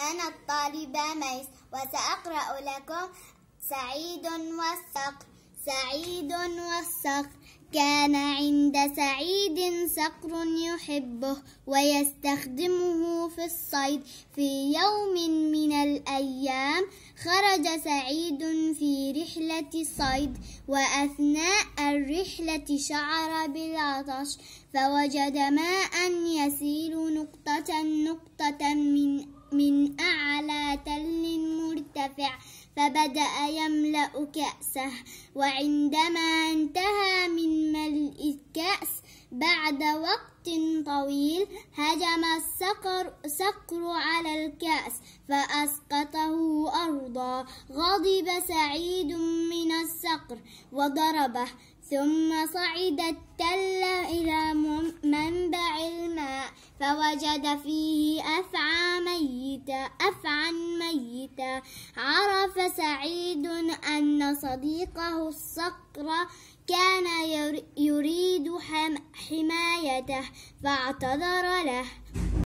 أنا الطالبة ميس وسأقرأ لكم سعيد والصقر سعيد والصقر كان عند سعيد صقر يحبه ويستخدمه في الصيد في يوم من الأيام خرج سعيد في رحلة صيد وأثناء الرحلة شعر بالعطش فوجد ماء يسيل نقطة نقطة من مرتفع فبدأ يملأ كأسه وعندما انتهى من ملء الكأس بعد وقت طويل هجم الصقر صقر على الكأس فأسقطه أرضا غضب سعيد من الصقر وضربه ثم صعد التل إلى منبع الماء فوجد فيه أفعى ميتا أفعى ميتا عرف سعيد أن صديقه الصقر كان يريد حمايته فاعتذر له